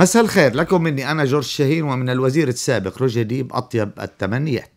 مساء الخير لكم مني أنا جورج شاهين ومن الوزير السابق روجي ديب أطيب التمنيات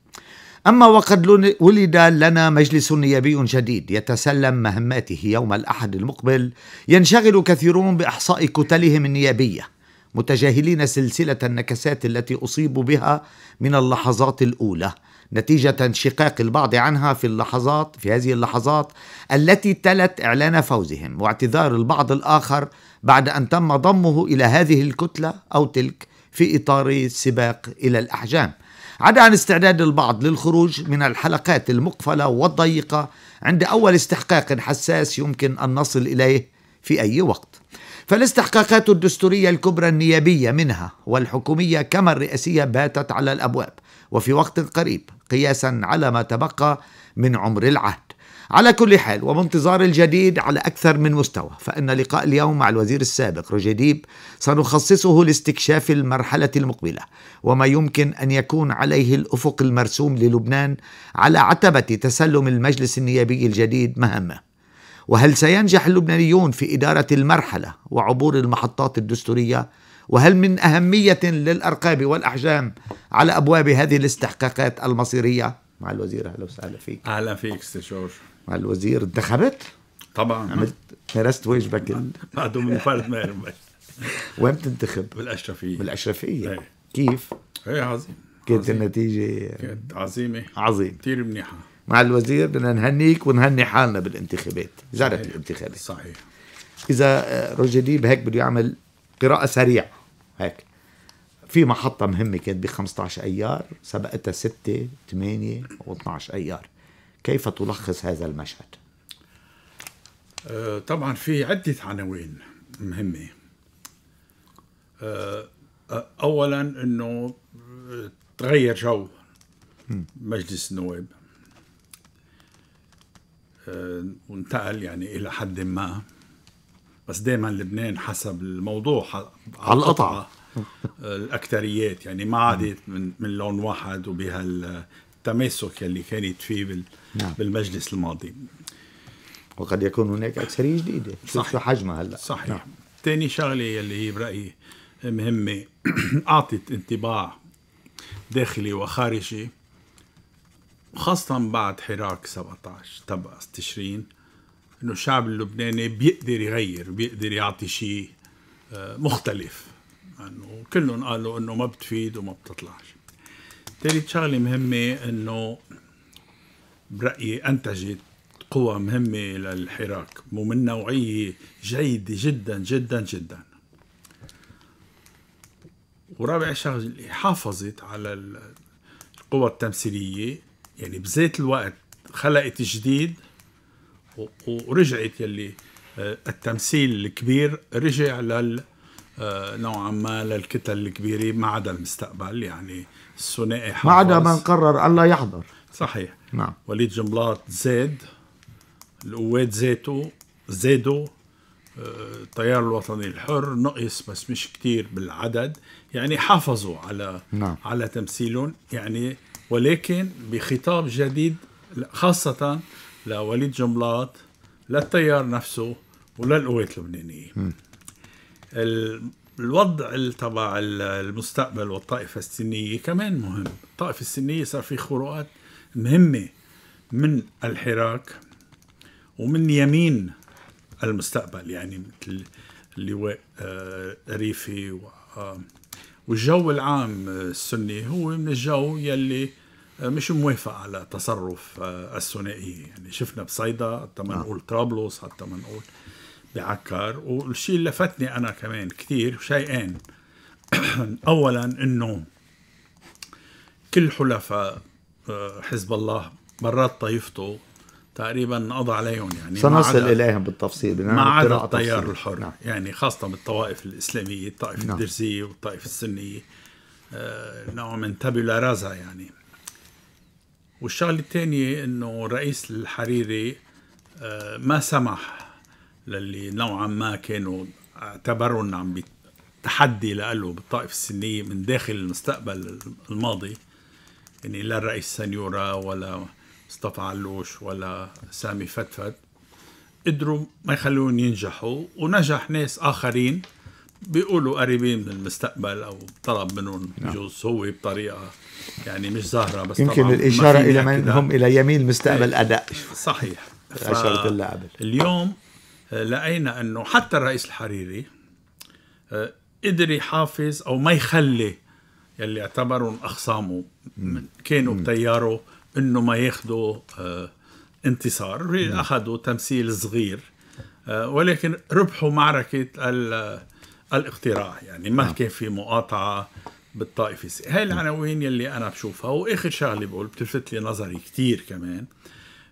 أما وقد ولد لنا مجلس نيابي جديد يتسلم مهماته يوم الأحد المقبل ينشغل كثيرون بإحصاء كتلهم النيابية متجاهلين سلسلة النكسات التي أصيبوا بها من اللحظات الأولى نتيجة انشقاق البعض عنها في اللحظات في هذه اللحظات التي تلت إعلان فوزهم واعتذار البعض الآخر بعد أن تم ضمه إلى هذه الكتلة أو تلك في إطار السباق إلى الأحجام عدا عن استعداد البعض للخروج من الحلقات المقفلة والضيقة عند أول استحقاق حساس يمكن أن نصل إليه في أي وقت فالاستحقاقات الدستورية الكبرى النيابية منها والحكومية كما الرئاسية باتت على الأبواب وفي وقت قريب قياسا على ما تبقى من عمر العهد على كل حال وبانتظار الجديد على أكثر من مستوى فإن لقاء اليوم مع الوزير السابق رجديب سنخصصه لاستكشاف المرحلة المقبلة وما يمكن أن يكون عليه الأفق المرسوم للبنان على عتبة تسلم المجلس النيابي الجديد مهمه وهل سينجح اللبنانيون في إدارة المرحلة وعبور المحطات الدستورية وهل من أهمية للأرقاب والأحجام على أبواب هذه الاستحقاقات المصيرية مع الوزير أهلا وسهلا فيك أهلا فيك استاذ مع الوزير انتخبت؟ طبعا عملت درست بعده من فرد مكالمه وين بتنتخب؟ بالاشرفيه بالاشرفيه ايه. كيف؟ ايه عظيم كانت النتيجه كانت عظيمه عظيم كثير منيحه مع الوزير بدنا نهنيك ونهني حالنا بالانتخابات زادت صحيح. الانتخابات صحيح اذا آه، رجليب هيك بده يعمل قراءه سريعه هيك في محطة مهمة كانت ب 15 أيار سبقتها 6 8 و 12 أيار كيف تلخص هذا المشهد؟ أه، طبعا في عدة عناوين مهمة أه، أولا أنه تغير جو مجلس النواب أه، وانتقل يعني إلى حد ما بس دائما لبنان حسب الموضوع على القطعة الأكتريات يعني ما عادت من, من لون واحد وبهالتماسك اللي كانت فيه بال نعم. بالمجلس الماضي وقد يكون هناك أكثرية جديدة صح شو حجمها هلا صحيح نعم. تاني شغلة اللي هي برأيي مهمة أعطت انطباع داخلي وخارجي خاصة بعد حراك 17 تبع تشرين انه الشعب اللبناني بيقدر يغير بيقدر يعطي شيء آه، مختلف انه يعني كلهم قالوا انه ما بتفيد وما بتطلعش ثالث شغله مهمه انه برأيي أنتجت قوى مهمة للحراك ومن نوعية جيدة جدا جدا جدا ورابع شغلة حافظت على القوى التمثيلية يعني بذات الوقت خلقت جديد ورجعت يلي آه، التمثيل الكبير رجع لل آه، نوعا ما للكتل الكبيرة ما عدا المستقبل يعني الثنائي ما عدا من قرر الله يحضر صحيح نعم وليد جنبلاط زاد القوات زيتو زادوا آه، التيار الوطني الحر نقص بس مش كتير بالعدد يعني حافظوا على نعم. على تمثيلهم يعني ولكن بخطاب جديد خاصة لوليد جملاط للتيار نفسه وللقوات اللبنانية الوضع تبع المستقبل والطائفة السنية كمان مهم الطائفة السنية صار في خروقات مهمة من الحراك ومن يمين المستقبل يعني مثل اللواء آه، ريفي آه، والجو العام آه، السني هو من الجو يلي مش موافق على تصرف الثنائية يعني شفنا بصيدا حتى ما نعم. نقول طرابلس حتى ما نقول بعكر والشيء اللي لفتني أنا كمان كثير شيئين أولا أنه كل حلفاء حزب الله برات طائفته تقريبا قضى عليهم يعني سنصل اليهم بالتفصيل ما عدا التيار الحر نعم. يعني خاصه بالطوائف الاسلاميه الطائفه نعم. الدرزيه والطائفه السنيه آه، نوع من تابولا رازا يعني والشغله الثانيه انه الرئيس الحريري آه، ما سمح للي نوعا ما كانوا اعتبروا عم تحدي له بالطائفه السنيه من داخل المستقبل الماضي يعني لا الرئيس سنيورا ولا مصطفى علوش ولا سامي فتفت قدروا ما يخلون ينجحوا ونجح ناس اخرين بيقولوا قريبين من المستقبل او طلب منهم بجوز نعم. هو بطريقه يعني مش ظاهره بس يمكن الاشاره الى من هم الى يمين مستقبل إيه، اداء صحيح اشرت لها قبل اليوم آه، لقينا انه حتى الرئيس الحريري آه، قدر يحافظ او ما يخلي يلي اعتبرهم اخصامه كانوا بتياره انه ما ياخذوا آه، انتصار اخذوا تمثيل صغير آه، ولكن ربحوا معركه آه، الاقتراع يعني ما نعم. كان في مقاطعه بالطائفه هاي العناوين يلي انا بشوفها واخر شغله بقول بتلفت لي نظري كثير كمان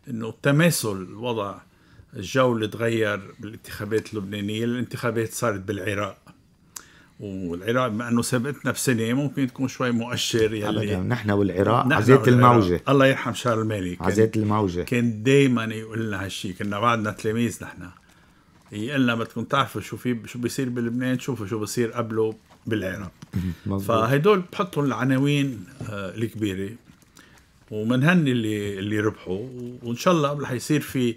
انه تماثل الوضع الجو اللي تغير بالانتخابات اللبنانيه الانتخابات صارت بالعراق والعراق مع انه سابقتنا بسنه ممكن تكون شوي مؤشر يلي نحن والعراق عزيت الموجه الله يرحم شارل المالك عزيت الموجه كان دائما يقول لنا هالشيء كنا بعدنا تلاميذ نحن يقول لنا بدكم تعرفوا شو في شو بيصير بلبنان شوفوا شو بيصير قبله بالعراق فهدول بحطهم العناوين آه، الكبيره ومنهني اللي اللي ربحوا وان شاء الله رح يصير في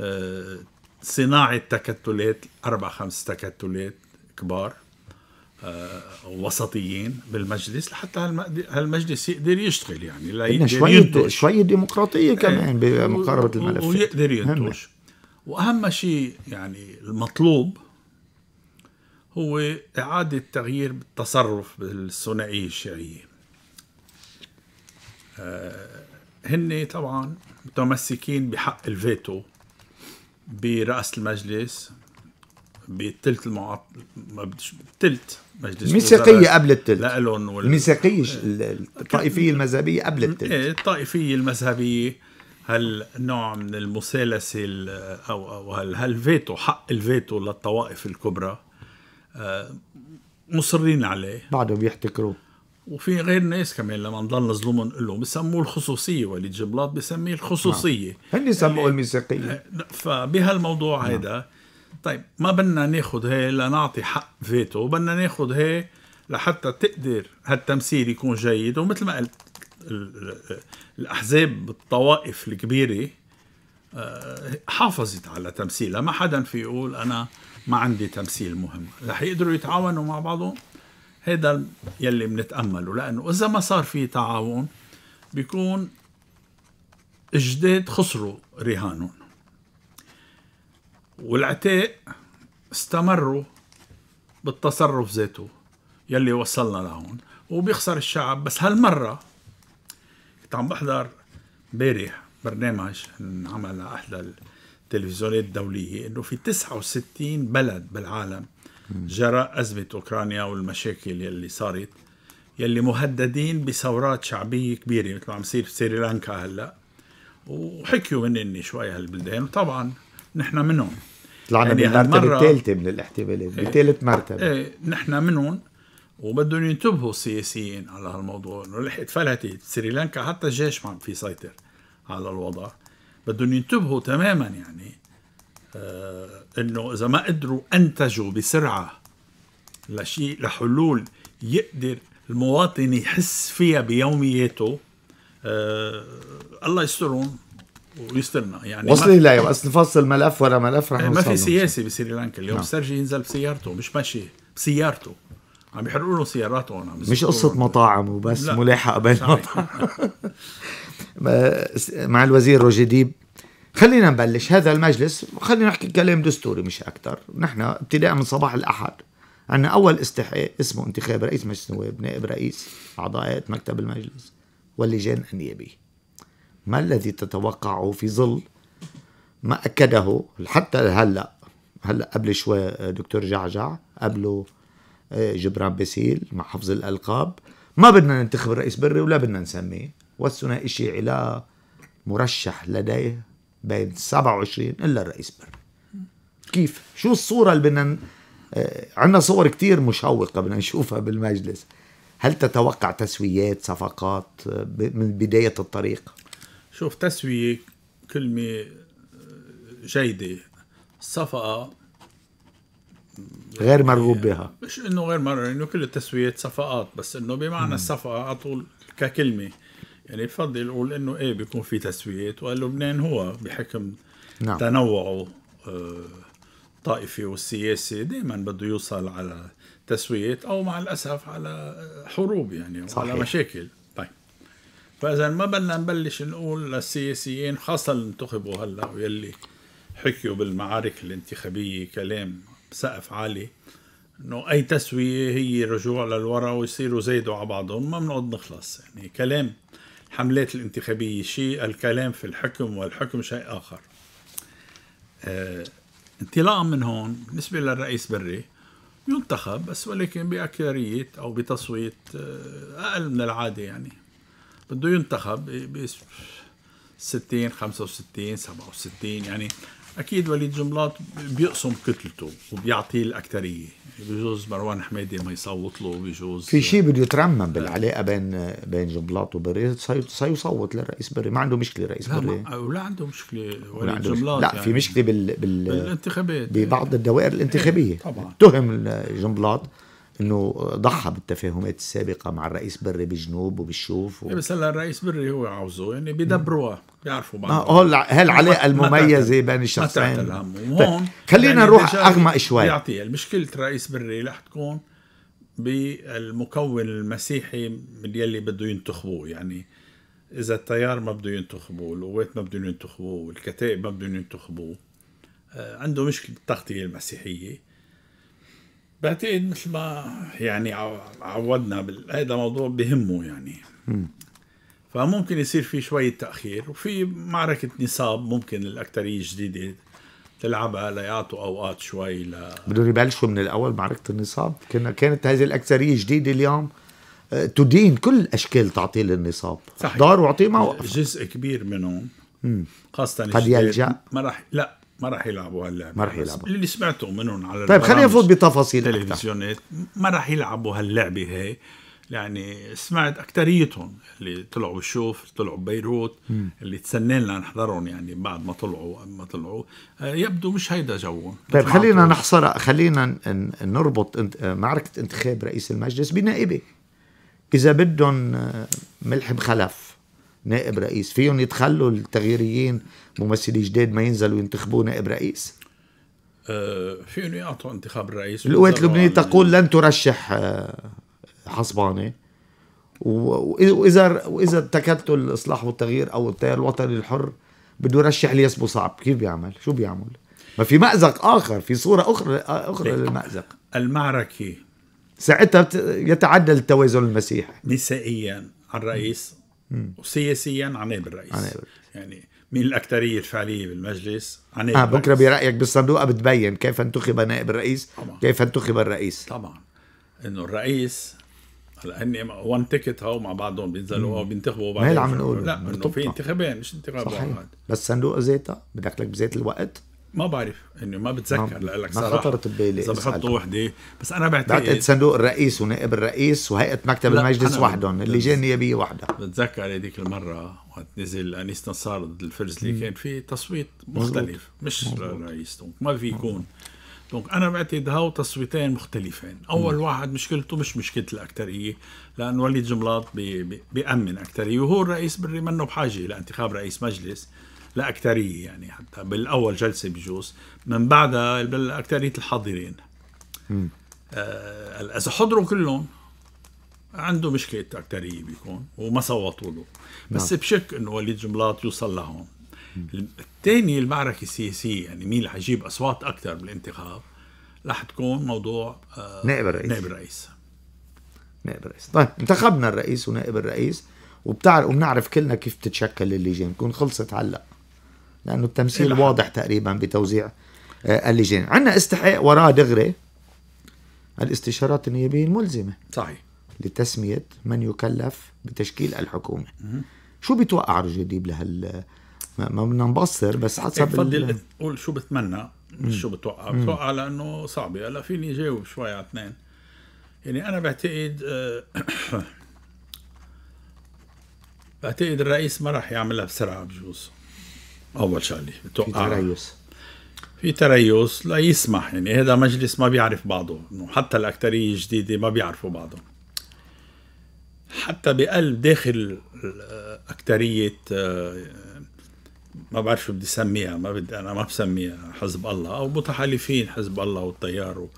آه، صناعه تكتلات اربع خمس تكتلات كبار آه، وسطيين بالمجلس لحتى هالمجلس يقدر يشتغل يعني لا يقدر شوي, شوي ديمقراطية إيه، كمان بمقاربة الملف ويقدر ينتج وأهم شيء يعني المطلوب هو إعادة تغيير التصرف بالثنائية الشيعية آه، هن طبعا متمسكين بحق الفيتو برأس المجلس بثلث المعط... بثلث ميثاقيه قبل التلت لألن وال... الميثاقيه إيه. إيه، الطائفيه المذهبيه قبل التلت ايه الطائفيه المذهبيه هالنوع من المسالسة او او هالفيتو حق الفيتو للطوائف الكبرى آه، مصرين عليه بعده بيحتكروه وفي غير ناس كمان لما نضل نظلمهم له بسموه الخصوصيه وليد جبلاط بسميه الخصوصيه نعم. هن سموه آه، الميثاقيه آه، فبهالموضوع نعم. هيدا طيب ما بدنا ناخد هي لنعطي حق فيتو بدنا ناخد هي لحتى تقدر هالتمثيل يكون جيد ومثل ما قلت الاحزاب الطوائف الكبيره آه، حافظت على تمثيلها ما حدا في يقول انا ما عندي تمثيل مهم رح يقدروا يتعاونوا مع بعضهم هذا يلي بنتامله لانه اذا ما صار في تعاون بيكون اجداد خسروا رهانهم والعتاق استمروا بالتصرف ذاته يلي وصلنا لهون وبيخسر الشعب بس هالمرة كنت عم بحضر امبارح برنامج انعمل على احدى التلفزيونات الدولية انه في 69 بلد بالعالم جراء أزمة أوكرانيا والمشاكل يلي صارت يلي مهددين بثورات شعبية كبيرة مثل ما عم يصير في سريلانكا هلأ وحكيوا من إني شوي هالبلدان وطبعا نحن منهم طلعنا يعني بالمرتبه الثالثه من الاحتمالات إيه. بثالث مرتبه ايه نحن منهم وبدهم ينتبهوا السياسيين على هالموضوع انه لحقت فلتت سريلانكا حتى الجيش ما عم في سيطر على الوضع بدهم ينتبهوا تماما يعني آه انه اذا ما قدروا انتجوا بسرعه لشيء لحلول يقدر المواطن يحس فيها بيومياته آه الله يسترهم ويستنى يعني وصلي إيه؟ لا بس نفصل ملف ورا ملف رح إيه، ما في سياسي بسريلانكا اليوم نعم. سرجي ينزل بسيارته مش ماشي بسيارته عم يحرقوا له سياراته هون مش قصه مطاعم وبس ملاحقه بين مطاعم مع الوزير روجي خلينا نبلش هذا المجلس خلينا نحكي كلام دستوري مش اكثر نحن ابتداء من صباح الاحد عندنا اول استحقاق اسمه انتخاب رئيس مجلس النواب نائب رئيس اعضاء مكتب المجلس واللجان النيابيه ما الذي تتوقعه في ظل ما أكده حتى هلأ هلأ قبل شوي دكتور جعجع قبله آه، جبران بسيل مع حفظ الألقاب ما بدنا ننتخب الرئيس بري ولا بدنا نسميه والثنائي الشيعي لا مرشح لديه بين 27 إلا الرئيس بري كيف؟ شو الصورة اللي بدنا آه، عندنا صور كتير مشوقة بدنا نشوفها بالمجلس هل تتوقع تسويات صفقات آه، من بداية الطريق؟ شوف تسوية كلمة آه، جيدة صفقة غير يعني مرغوب بها مش انه غير مرغوب انه كل التسويات صفقات بس انه بمعنى الصفقة على طول ككلمة يعني بفضل اقول انه ايه بيكون في تسويات ولبنان هو بحكم نعم. تنوعه الطائفي آه، والسياسي دائما بده يوصل على تسويات او مع الاسف على حروب يعني صحيح. وعلى مشاكل فاذا ما بدنا نبلش نقول للسياسيين خاصه اللي انتخبوا هلا ويلي حكيوا بالمعارك الانتخابيه كلام سقف عالي انه اي تسويه هي رجوع للوراء ويصيروا زيدوا على بعضهم ما بنقعد نخلص يعني كلام الحملات الانتخابيه شيء الكلام في الحكم والحكم شيء اخر آه انطلاقا من هون بالنسبه للرئيس بري ينتخب بس ولكن باكثريه او بتصويت آه، اقل من العاده يعني بده ينتخب ب 60 65 67 يعني اكيد وليد جملاط بيقسم كتلته وبيعطيه الاكثريه بجوز مروان حميدي ما يصوت له بجوز في شيء بده يترمم بالعلاقه بين بين جملاط وبري سيصوت للرئيس بري ما عنده مشكله رئيس بري لا ولا عنده مشكله ولا عنده جملاط لا يعني في مشكله بال, بال بالانتخابات ببعض الدوائر إيه، الانتخابيه طبعا اتهم جملات انه ضحى بالتفاهمات السابقه مع الرئيس بري بجنوب وبالشوف و... إيه، بس هلا الرئيس بري هو عاوزه يعني بيدبروها بيعرفوا بعض آه، هول هالعلاقه المميزه بين الشخصين طيب، خلينا يعني نروح اغمق شوي يعطيها مشكله الرئيس بري رح تكون بالمكون المسيحي يلي بده ينتخبوه يعني اذا التيار ما بده ينتخبوه القوات ما بدهم ينتخبوه والكتائب ما بدهم ينتخبوه آه، عنده مشكله بالتغطيه المسيحيه بعتقد مثل ما يعني عودنا بال... هذا موضوع بهمه يعني فممكن يصير في شوية تأخير وفي معركة نصاب ممكن الأكترية الجديدة تلعبها ليعطوا أوقات شوي ل بدهم يبلشوا من الأول معركة النصاب كنا كانت هذه الأكترية الجديدة اليوم آه، تدين كل أشكال تعطيل النصاب صحيح دار واعطيه موقف جزء كبير منهم خاصة قد يلجأ ما راح لا ما راح يلعبوا هاللعبه ما راح يلعبوا اللي سمعته منهم على طيب خلينا نفوت بتفاصيل التلفزيونات ما راح يلعبوا هاللعبه هي يعني سمعت اكثريتهم اللي طلعوا بالشوف اللي طلعوا ببيروت اللي تسنينا نحضرهم يعني بعد ما طلعوا ما طلعوا آه، يبدو مش هيدا جوهم طيب خلينا نحصر خلينا نربط آه، معركه انتخاب رئيس المجلس بنائبه اذا بدهم آه، ملحم خلف نائب رئيس فيهم يتخلوا التغييريين ممثلي جداد ما ينزلوا ينتخبوا نائب رئيس أه، فيهم يعطوا انتخاب الرئيس القوات اللبنانية تقول لن ترشح أه، حصباني واذا واذا تكتل الاصلاح والتغيير او التيار الوطني الحر بده يرشح الياس صعب كيف بيعمل شو بيعمل ما في مأزق آخر في صورة أخرى أخرى طيب. للمأزق المعركة ساعتها يتعدل التوازن المسيحي نسائيا الرئيس وسياسيا عناب الرئيس عناب يعني مين الأكثرية الفعلية بالمجلس عناب آه بكرة برأيك بالصندوقة بتبين كيف انتخب نائب الرئيس طبعا. كيف انتخب الرئيس طبعا انه الرئيس هلا هن وان تيكت هاو مع بعضهم بينزلوا بينتخبوا بعضهم ما هي اللي عم نقول لا انه في انتخابين مش انتخاب واحد بس صندوق زيتا بدك لك بذات الوقت ما بعرف انه ما بتذكر لك صراحه ما خطرت ببالي اذا بحطوا وحده بس انا بعتقد بعتقد صندوق الرئيس ونائب الرئيس وهيئه مكتب المجلس وحدهم اللجان النيابيه وحدها بتذكر هذيك المره وقت نزل انيس نصار ضد الفرزلي كان في تصويت مختلف مش دونك ما في يكون دونك انا بعتقد هاو تصويتين مختلفين اول واحد مشكلته مش مشكله الاكثريه لان وليد جملاط بيامن اكثريه وهو الرئيس بري منه بحاجه لانتخاب رئيس مجلس لأكترية يعني حتى بالأول جلسة بجوز من بعدها الأكترية الحاضرين آه إذا حضروا كلهم عنده مشكلة أكترية بيكون وما صوتوا له بس نعم. بشك إنه وليد جملاط يوصل لهون الثاني المعركة السياسية يعني مين رح يجيب أصوات أكثر بالانتخاب رح تكون موضوع آه نائب الرئيس نائب الرئيس نائب الرئيس طيب انتخبنا الرئيس ونائب الرئيس وبتعرف وبنعرف كلنا كيف بتتشكل اللجان تكون خلصت هلا لانه التمثيل إيه واضح تقريبا بتوزيع آه، اللجان عندنا استحقاق وراه دغري الاستشارات النيابيه الملزمه صحيح لتسميه من يكلف بتشكيل الحكومه م- شو بيتوقع رجديب لهال ما بدنا نبصر بس حسب بفضل إيه، ال... قول شو بتمنى مش شو بتوقع م- بتوقع لانه صعبه هلا فيني جاوب شوي على اثنين يعني انا بعتقد آه، بعتقد الرئيس ما راح يعملها بسرعه بجوز اول شغله بتوقع في آه. تريث في تريث لا يسمح يعني هذا مجلس ما بيعرف بعضه حتى الاكثريه الجديده ما بيعرفوا بعضهم حتى بقلب داخل أكترية آه، ما بعرف شو بدي سميها ما بدي انا ما بسميها حزب الله او متحالفين حزب الله والتيار و...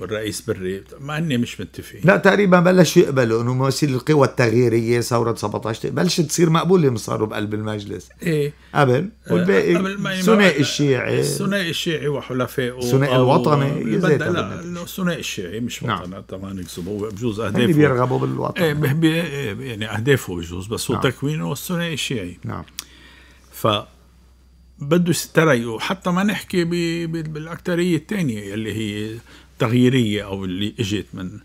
والرئيس بري مع اني مش متفقين لا تقريبا بلشوا يقبلوا انه ممثل القوى التغييريه ثوره 17 بلشت تصير مقبوله صاروا بقلب المجلس ايه قبل آه، والباقي آه ثنائي الشيعي الثنائي الشيعي وحلفائه الثنائي الوطني لا الثنائي الشيعي مش نعم. وطني نعم. طبعا نكذب هو بجوز اهدافه اللي بيرغبوا بالوطن ايه بي إيه، يعني اهدافه بجوز بس هو نعم. تكوينه الثنائي الشيعي نعم ف بده يستريقوا حتى ما نحكي بالاكثريه الثانيه اللي هي التغييريه او اللي اجت من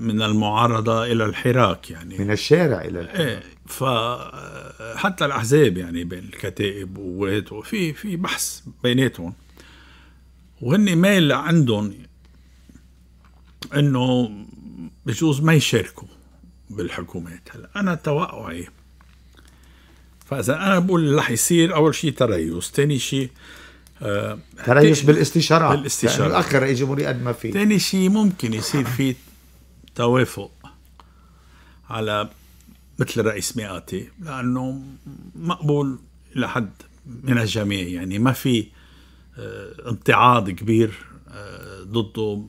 من المعارضه الى الحراك يعني من الشارع الى الحراك ايه فحتى الاحزاب يعني بين الكتائب وولاته في في بحث بيناتهم وهن ميل عندهم انه بجوز ما يشاركوا بالحكومات هلا انا توقعي فاذا انا بقول اللي رح يصير اول شيء تريث ثاني شيء تريش تريث بالاستشارات بالاستشارات يعني الاخر جمهوريه قد ما في ثاني شيء ممكن يصير في توافق على مثل رئيس مئاتي لانه مقبول لحد من الجميع يعني ما في امتعاض آه، كبير آه، ضده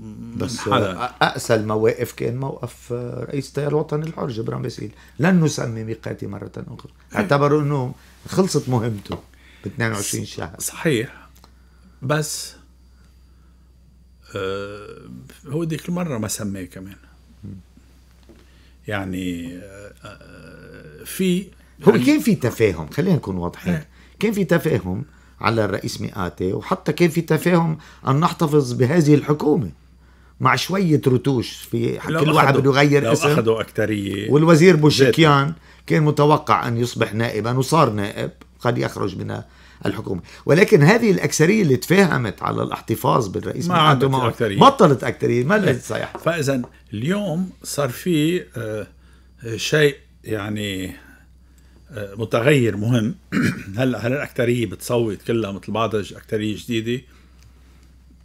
بس حدا. اقسى المواقف كان موقف آه، رئيس التيار الوطني الحر جبران باسيل لن نسمي ميقاتي مره اخرى إيه. اعتبروا انه خلصت مهمته ب 22 شهر صحيح بس آه هو ديك المرة ما سماه كمان يعني آه،, آه في هو يعني كان في تفاهم خلينا نكون واضحين إيه. كان في تفاهم على الرئيس مئاتي وحتى كان في تفاهم أن نحتفظ بهذه الحكومة مع شوية رتوش في كل واحد بده يغير لو اسم أخذوا أكترية والوزير بوشكيان كان متوقع أن يصبح نائبا وصار نائب قد يخرج من الحكومه ولكن هذه الأكثرية اللي تفاهمت على الاحتفاظ بالرئيس ما أكثرية بطلت أكثرية ما الذي إيه. صحيح فإذا اليوم صار في آه، آه، شيء يعني آه، متغير مهم هلا هل الأكثرية بتصوت كلها مثل بعضها أكثرية جديدة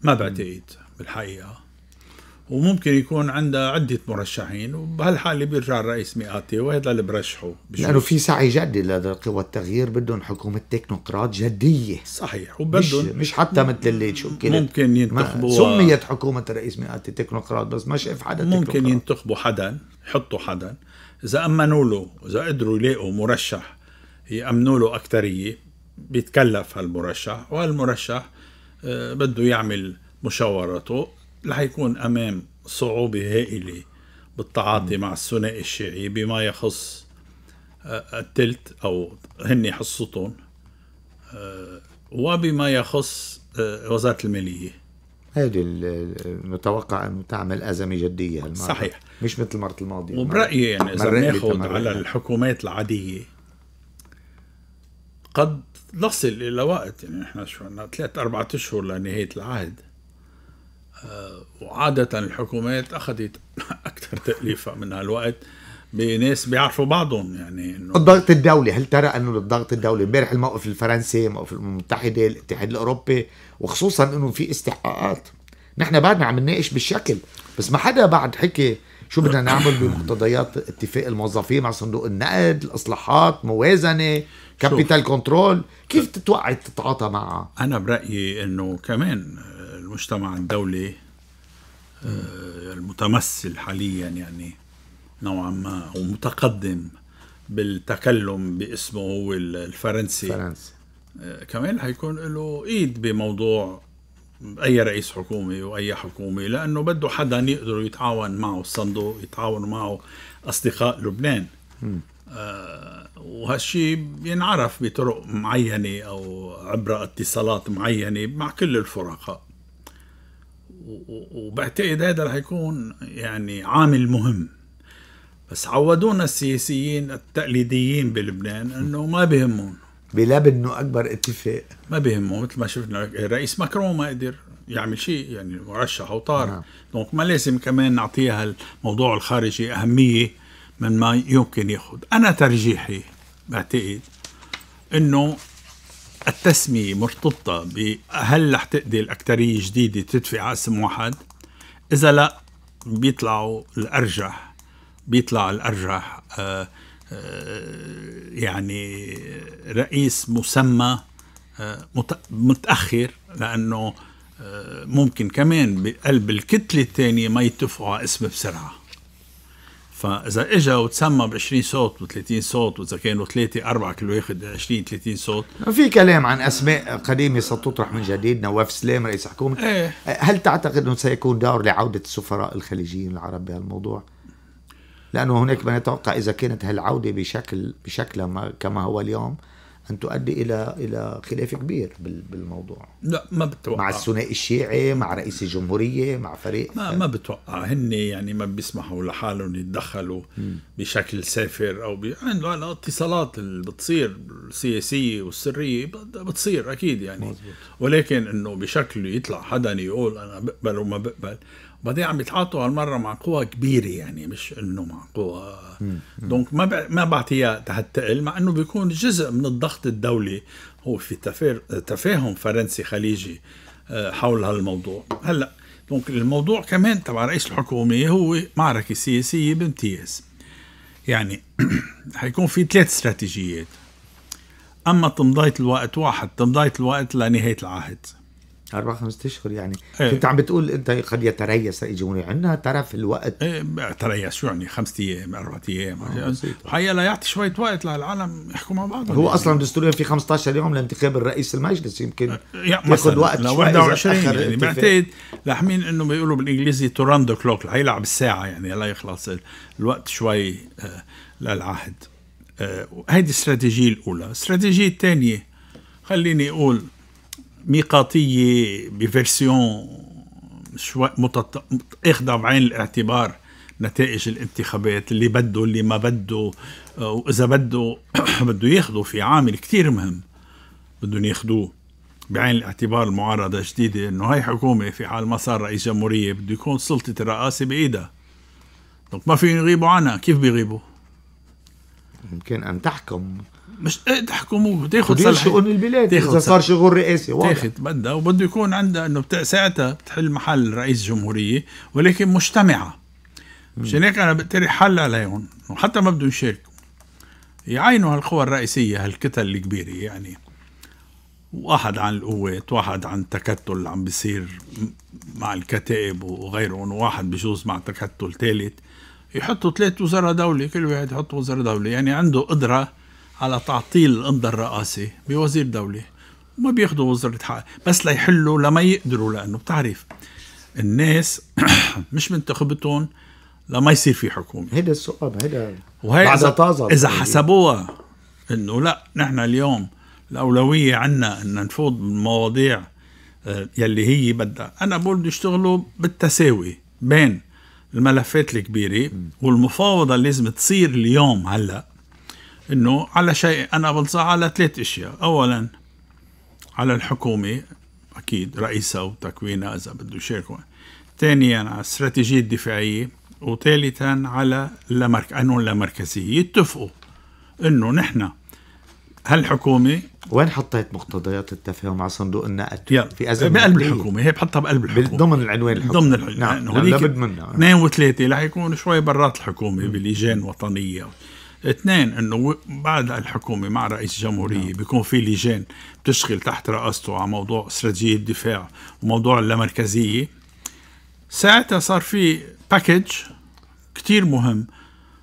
ما بعتقد بالحقيقة وممكن يكون عنده عدة مرشحين وبهالحالة بيرجع الرئيس مئاتي وهذا اللي برشحه بشوف. لأنه في سعي جدي لقوى التغيير بدهم حكومة تكنوقراط جدية صحيح وبدهم مش, مش حتى مثل اللي شو ممكن ينتخبوا سميت حكومة الرئيس مئاتي تكنوقراط بس ما شاف حدا ممكن ينتخبوا حدا يحطوا حدا إذا أمنوا له إذا قدروا يلاقوا مرشح يأمنوا له أكترية بيتكلف هالمرشح وهالمرشح آه، بده يعمل مشاورته رح يكون امام صعوبه هائله بالتعاطي مع الثنائي الشيعي بما يخص آه، الثلث او هن حصتهم آه، وبما يخص آه، وزاره الماليه هذه المتوقع أن تعمل أزمة جدية المرة. صحيح مش مثل المرة الماضية وبرأيي يعني إذا بناخذ على الحكومات العادية قد نصل إلى وقت يعني إحنا شو عندنا ثلاث أربعة أشهر لنهاية العهد وعادة الحكومات أخذت أكثر تأليفة من هالوقت بناس بيعرفوا بعضهم يعني انه الضغط الدولي هل ترى انه الضغط الدولي امبارح الموقف الفرنسي الموقف المتحده الاتحاد الاوروبي وخصوصا انه في استحقاقات نحن بعدنا عم نناقش بالشكل بس ما حدا بعد حكي شو بدنا نعمل بمقتضيات اتفاق الموظفين مع صندوق النقد الاصلاحات موازنه كابيتال كنترول كيف تتوقع تتعاطى معها انا برايي انه كمان المجتمع الدولي آه، المتمثل حاليا يعني نوعا ما او متقدم بالتكلم باسمه هو الفرنسي فرنسي. آه، كمان حيكون له ايد بموضوع اي رئيس حكومه واي حكومه لانه بده حدا يقدروا يتعاون معه الصندوق يتعاون معه اصدقاء لبنان آه وهالشيء بينعرف بطرق معينه او عبر اتصالات معينه مع كل الفرقاء وبعتقد هذا رح يكون يعني عامل مهم بس عودونا السياسيين التقليديين بلبنان انه ما بهمهم بلاب انه اكبر اتفاق ما بهمه مثل ما شفنا الرئيس ماكرون ما قدر يعمل شيء يعني مرشح وطار نعم. دونك ما لازم كمان نعطيها الموضوع الخارجي اهميه من ما يمكن ياخذ انا ترجيحي بعتقد انه التسمية مرتبطة بهل رح تقدر الأكترية الجديدة تدفع على اسم واحد إذا لا بيطلعوا الأرجح بيطلع الأرجح آه، آه، يعني رئيس مسمى آه، متأخر لأنه ممكن كمان بقلب الكتلة الثانية ما يتفقوا على اسم بسرعة فاذا اجى وتسمى ب 20 صوت و30 صوت واذا كانوا ثلاثه اربعه كل واحد 20 30 صوت في كلام عن اسماء قديمه ستطرح من جديد نواف سلام رئيس حكومه ايه. هل تعتقد انه سيكون دور لعوده السفراء الخليجيين العرب بهالموضوع؟ لانه هناك من يتوقع اذا كانت هالعوده بشكل بشكل ما كما هو اليوم ان تؤدي الى الى خلاف كبير بالموضوع لا ما بتوقع مع الثنائي الشيعي مع رئيس الجمهوريه مع فريق ما ما بتوقع هن يعني ما بيسمحوا لحالهم يتدخلوا بشكل سافر او بي... يعني الاتصالات اللي بتصير السياسيه والسريه بتصير اكيد يعني مزبط. ولكن انه بشكل يطلع حدا يقول انا بقبل وما بقبل بعدين عم يتعاطوا هالمره مع قوى كبيره يعني مش انه مع قوى دونك ما ب... ما بعطيها تهتقل مع انه بيكون جزء من الضغط الدولي هو في تفير... تفاهم فرنسي خليجي آه، حول هالموضوع هلا دونك الموضوع كمان تبع رئيس الحكومه هو معركه سياسيه بامتياز يعني حيكون في ثلاث استراتيجيات اما تمضيه الوقت واحد تمضيه الوقت لنهايه العهد أربع خمسة أشهر يعني إيه. كنت عم بتقول أنت قد يتريس رئيس عندنا ترى في الوقت إيه تريس شو يعني خمسة أيام أربعة أيام آه، لا ليعطي شوية وقت للعالم يحكوا مع بعض هو يعني. أصلا دستوريا في 15 يوم لانتخاب الرئيس المجلس يمكن إيه، يعني ياخذ وقت لو 21 يعني بعتقد لاحمين أنه بيقولوا بالإنجليزي تو ران ذا كلوك حيلعب الساعة يعني لا يخلص الوقت شوي آه، للعهد آه، هيدي الاستراتيجية الأولى، الاستراتيجية الثانية خليني أقول ميقاتية بفيرسيون شوي متط... اخضع بعين الاعتبار نتائج الانتخابات اللي بده اللي ما بده واذا بده بده ياخذوا في عامل كثير مهم بدهم ياخذوه بعين الاعتبار المعارضه الجديده انه هاي حكومه في حال ما صار رئيس جمهوريه بده يكون سلطه الرئاسه بايدها ما فيهم يغيبوا عنها كيف بيغيبوا يمكن ان تحكم مش إيه، تحكموا تاخذ صلاح شؤون البلاد اذا صار شغل رئاسي واضح تاخذ بدها وبده يكون عندها انه بتا... ساعتها بتحل محل رئيس جمهوريه ولكن مجتمعه مشان هيك انا بقترح حل عليهم وحتى ما بدهم يشاركوا يعينوا هالقوى الرئيسيه هالكتل الكبيره يعني واحد عن القوات واحد عن التكتل اللي عم بيصير مع الكتائب وغيرهم واحد بجوز مع تكتل ثالث يحطوا ثلاث وزراء دولة كل واحد يحط وزراء دولة يعني عنده قدرة على تعطيل القمضة الرئاسي بوزير دولة ما بياخذوا وزارة حق بس ليحلوا لما يقدروا لأنه بتعرف الناس مش منتخبتهم لما يصير في حكومة هيدا السؤال هيدا وهي بعد طازة إذا حسبوها إنه لا نحن اليوم الأولوية عنا إن نفوض المواضيع آه، يلي هي بدها أنا بقول بده يشتغلوا بالتساوي بين الملفات الكبيرة والمفاوضة اللي لازم تصير اليوم هلأ انه على شيء انا بنصح على ثلاث اشياء اولا على الحكومه اكيد رئيسها وتكوينها اذا بده يشاركوا ثانيا على الاستراتيجيه الدفاعيه وثالثا على لمرك... قانون اللامركزيه يتفقوا انه نحن هالحكومه وين حطيت مقتضيات التفاهم مع صندوق النقد في ازمه بقلب الحكومه هي بحطها بقلب الحكومه ضمن العنوان الحكومي ضمن العنوان نعم يعني لابد منها اثنين وثلاثه رح يكونوا شوي برات الحكومه بلجان وطنيه اثنين انه بعد الحكومه مع رئيس الجمهوريه نعم. بيكون في لجان بتشتغل تحت رئاسته على موضوع استراتيجيه الدفاع وموضوع اللامركزيه ساعتها صار في باكج كتير مهم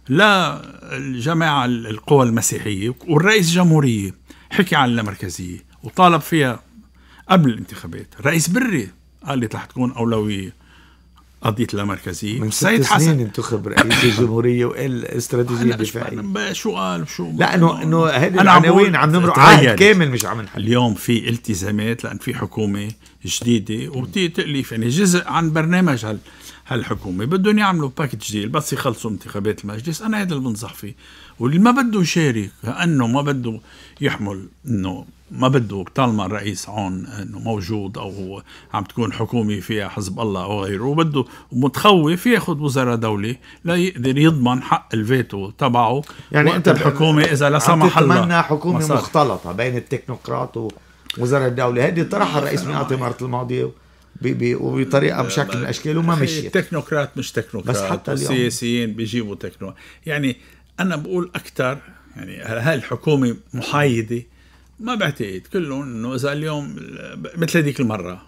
لا الجماعه القوى المسيحيه والرئيس الجمهوريه حكي عن اللامركزيه وطالب فيها قبل الانتخابات رئيس بري قال لي رح تكون اولويه قضيه المركزيه من ست سيد سنين حسن انتخب رئيس الجمهوريه وقال استراتيجيه دفاعيه شو قال شو لا انه انه هذه العناوين عم نمرق عهد كامل مش عم نحل اليوم في التزامات لان في حكومه جديده وتأليف تاليف يعني جزء عن برنامج هال هالحكومه بدهم يعملوا باكج ديل بس يخلصوا انتخابات المجلس انا هذا اللي بنصح فيه واللي ما بده يشارك لانه ما بده يحمل انه ما بده طالما الرئيس هون انه موجود او عم تكون حكومه فيها حزب الله او غيره وبده متخوف ياخذ وزراء دوله ليقدر يضمن حق الفيتو تبعه يعني انت الحكومه اذا لا سمح الله تتمنى حكومه مصار. مختلطه بين التكنوقراط ووزراء الدوله هذه طرحها الرئيس اعطي مرت الماضيه وبطريقه بشكل من الاشكال وما مشيت التكنوقراط مش تكنوقراط بس حتى اليوم السياسيين بيجيبوا تكنو يعني انا بقول اكثر يعني هاي الحكومه محايده ما بعتقد كلهم انه اذا اليوم مثل هذيك المره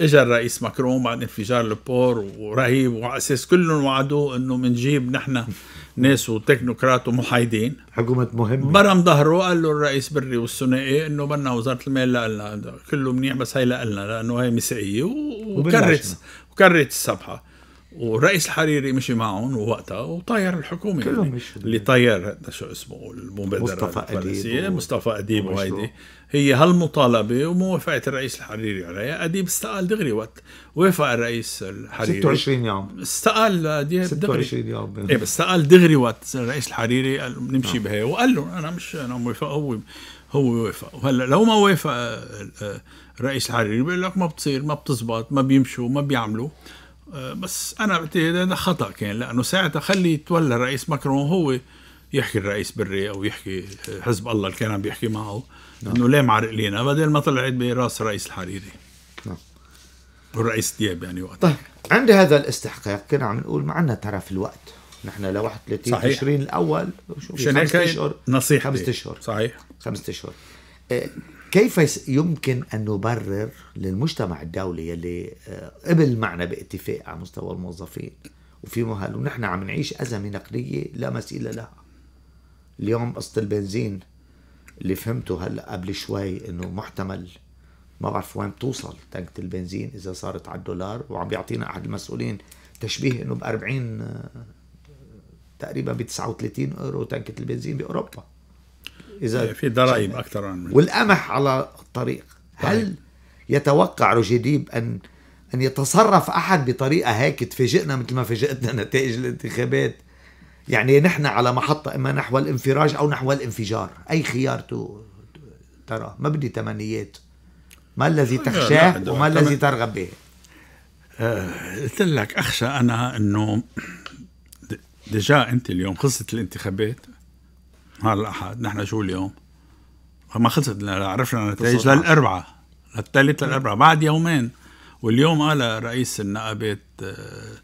اجى الرئيس ماكرون بعد انفجار البور ورهيب وعلى اساس كلهم وعدوه انه بنجيب نحن ناس وتكنوقراط ومحايدين حكومة مهمة برم ظهره قال له الرئيس بري والثنائي انه بدنا وزارة المال لنا كله منيح بس هي لنا لانه هي مسائية وكرت وكرت الصفحة والرئيس الحريري مشي معهم ووقتها وطير الحكومه كلهم يعني مش اللي طير شو اسمه المبادره مصطفى أديب و... مصطفى أديب وهيدي هي هالمطالبه وموافقه الرئيس الحريري عليها أديب استقال دغري وقت وافق الرئيس الحريري 26 يوم استقال دغري 26 يوم ايه بس استقال دغري وقت الرئيس الحريري قال نمشي آه. بهي وقال له انا مش انا موافق هو هو وافق وهلا لو ما وافق الرئيس آه، آه، الحريري بيقول لك ما بتصير ما بتزبط ما بيمشوا ما بيعملوا بس انا بعتقد هذا خطا كان لانه ساعتها خلي يتولى الرئيس ماكرون هو يحكي الرئيس بري او يحكي حزب الله اللي كان عم بيحكي معه نعم. انه ليه معرق لينا بدل ما طلعت براس الرئيس الحريري نعم والرئيس دياب يعني وقتها طيب عند هذا الاستحقاق كنا عم نقول ما عندنا ترى في الوقت نحن ل 31 تشرين الاول شو خمسة اشهر نصيحه خمس اشهر صحيح خمس اشهر كيف يمكن أن نبرر للمجتمع الدولي يلي آه، قبل معنا باتفاق على مستوى الموظفين وفي مهل ونحن عم نعيش أزمة نقدية لا مثيل لها اليوم قصة البنزين اللي فهمته هلا قبل شوي انه محتمل ما بعرف وين بتوصل تانكة البنزين اذا صارت على الدولار وعم بيعطينا احد المسؤولين تشبيه انه ب 40 آه، تقريبا ب 39 اورو تانكة البنزين باوروبا اذا إيه، في ضرائب اكثر والقمح على الطريق هل طيب. يتوقع رشيديب ان ان يتصرف احد بطريقه هيك تفاجئنا مثل ما فاجئتنا نتائج الانتخابات يعني نحن على محطه اما نحو الانفراج او نحو الانفجار اي خيار ترى ما بدي تمنيات ما الذي تخشاه وما الذي ترغب به آه، قلت لك اخشى انا انه ديجا انت اليوم خلصت الانتخابات نهار الاحد نحن شو اليوم ما خلصت عرفنا النتائج للاربعاء للثالث للاربعاء بعد يومين واليوم قال رئيس النقابات آه،